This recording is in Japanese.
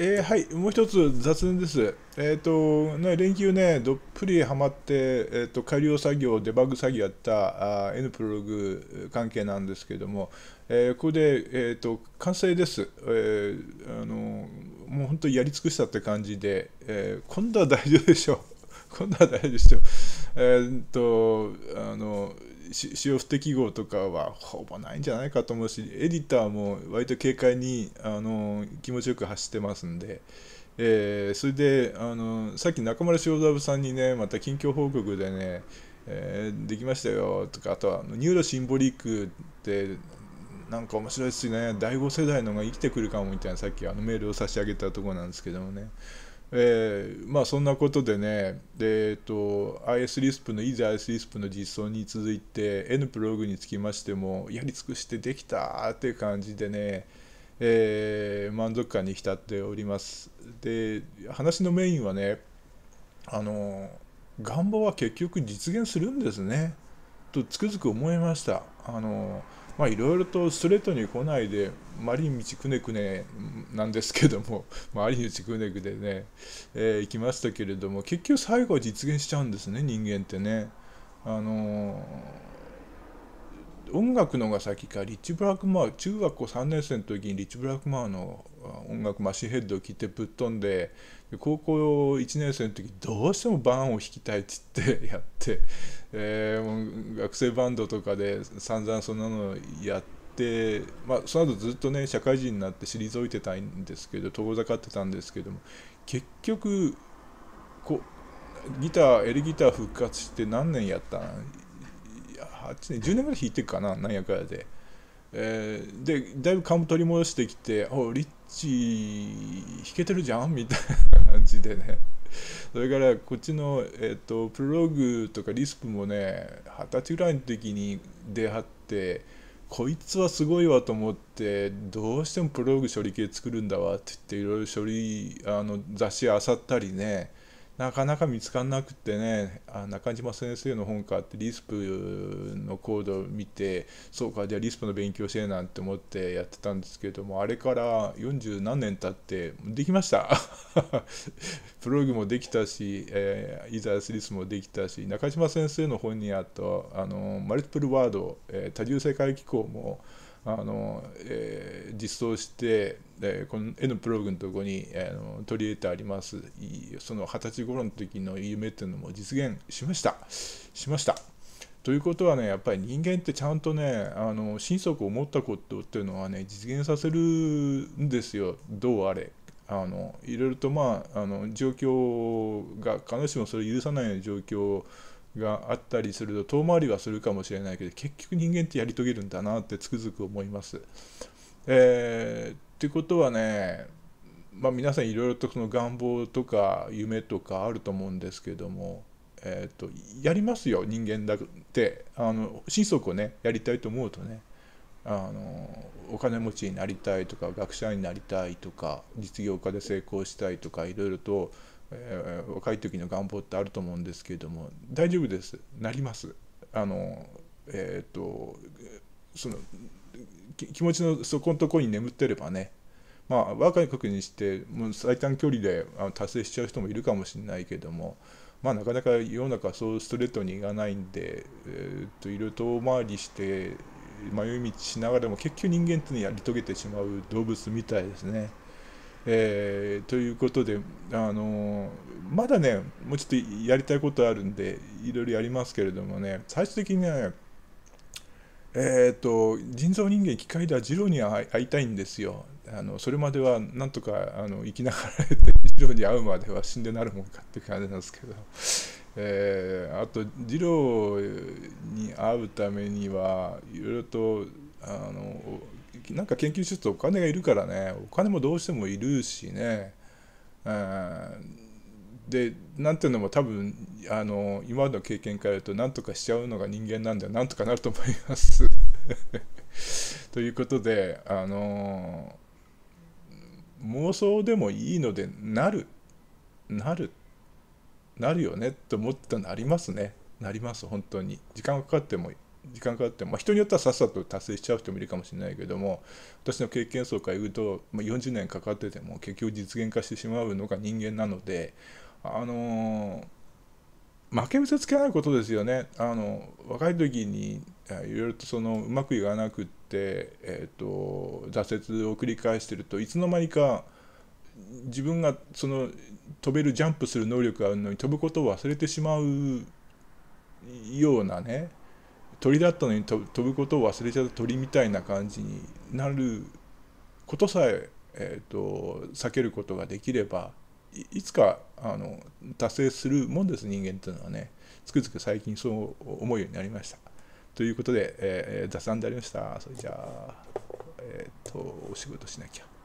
えー、はい、もう一つ雑念です。えっ、ー、と、ね、連休ね、どっぷりはまって、えっ、ー、と、改良作業、デバッグ作業やったあ N プロログ関係なんですけれども、えー、ここで、えっ、と、完成です。えー、あの、もう本当やり尽くしたって感じで、え今度は大丈夫でしょう。今度は大丈夫でしょう。えっと、あの、主要不適合とかはほぼないんじゃないかと思うしエディターも割と軽快にあの気持ちよく走ってますんで、えー、それであのさっき中村塩沢さんにねまた近況報告でね、えー、できましたよとかあとはニューロシンボリックってなんか面白いですね第5世代のが生きてくるかもみたいなさっきあのメールを差し上げたところなんですけどもねえー、まあそんなことでね、でえーと、ISLISP の e a i s l i の実装に続いて N プログにつきましてもやり尽くしてできたっていう感じでね、えー、満足感に浸っておりますで話のメインはねあの願望は結局実現するんですねとつくづく思いました。あのまあ、いろいろとストレートに来ないで、回り道くねくねなんですけども、回 り道くねくねでね、えー、行きましたけれども、結局最後は実現しちゃうんですね、人間ってね。あのー音楽のが先かリッチ・ブラックマー中学校3年生の時にリッチ・ブラックマーの音楽マシヘッドを聴いてぶっ飛んで高校1年生の時どうしてもバーンを弾きたいって言って やって、えー、学生バンドとかで散々そんなのやって。まあ、その後ずっとね社会人になって退いてたんですけど遠ざかってたんですけども結局こギターエレギター復活して何年やったん10年ぐらい引いてるかななんやかやで、えー、でだいぶ株取り戻してきて「おリッチ引けてるじゃん」みたいな感じでね それからこっちの、えーと、プロローグとかリスプもね二十歳ぐらいの時に出会ってこいつはすごいわと思ってどうしてもプロローグ処理系作るんだわって言っていろいろ処理あの雑誌あさったりねなかなか見つからなくてねあ中島先生の本かってリスプのコードを見てそうかじゃあリスプの勉強せえなんて思ってやってたんですけどもあれから40何年経ってできましたプ ログもできたし、えー、イザースリスもできたし中島先生の本にあったあのマルチプルワード、えー、多重世界機構もあの、えー、実装して、えー、この N プログのとこに、えー、の取り入れてありますその二十歳頃の時の夢っていうのも実現しましたしましたということはねやっぱり人間ってちゃんとねあの心底思ったことっていうのはね実現させるんですよどうあれあのいろいろとまああの状況が必ずしもそれを許さないような状況があったりすると遠回りはするかもしれないけど結局人間ってやり遂げるんだなってつくづく思います。えー、ってことはね、まあ、皆さんいろいろとその願望とか夢とかあると思うんですけども、えーと、やりますよ人間だってあの心底ねやりたいと思うとねあのお金持ちになりたいとか学者になりたいとか実業家で成功したいとかいろいろとえー、若い時の願望ってあると思うんですけれども大丈夫ですなりますあのえっ、ー、とその気持ちの底のところに眠ってればねまあ若い時にしてもう最短距離で達成しちゃう人もいるかもしれないけどもまあなかなか世の中そうストレートにいかないんで、えっと、といろいろ遠回りして迷い道しながらも結局人間っていうのやり遂げてしまう動物みたいですね。えー、ということで、あのー、まだね、もうちょっとやりたいことあるんで、いろいろやりますけれどもね、最終的にね、えっ、ー、と、人造人間、機械ではジローに会いたいんですよ。あのそれまではなんとかあの生きながらえて、ジローに会うまでは死んでなるもんかって感じなんですけど、えー、あと、ジローに会うためには、いろいろとあのなんか研究室とお金がいるからねお金もどうしてもいるしね、うん、でなんていうのも多分あの今までの経験から言うとなんとかしちゃうのが人間なんだよなんとかなると思います。ということであの妄想でもいいのでなるなるなるよねと思ったのありますねなります本当に時間がかかっても時間かかって、まあ、人によってはさっさと達成しちゃう人もいるかもしれないけども私の経験層から言うと、まあ、40年かかってても結局実現化してしまうのが人間なのであのー、負け癖つけないことですよねあの若い時にいろいろとそのうまくいかなくって、えーと、挫折を繰り返してるといつの間にか自分がその飛べるジャンプする能力があるのに飛ぶことを忘れてしまうようなね鳥だったのに飛ぶことを忘れちゃう鳥みたいな感じになることさええーと、避けることができればいつかあの達成するもんです人間というのはねつくづく最近そう思うようになりました。ということで、えー、雑談でありました。それじゃあ、えっ、ー、とお仕事しなきゃ。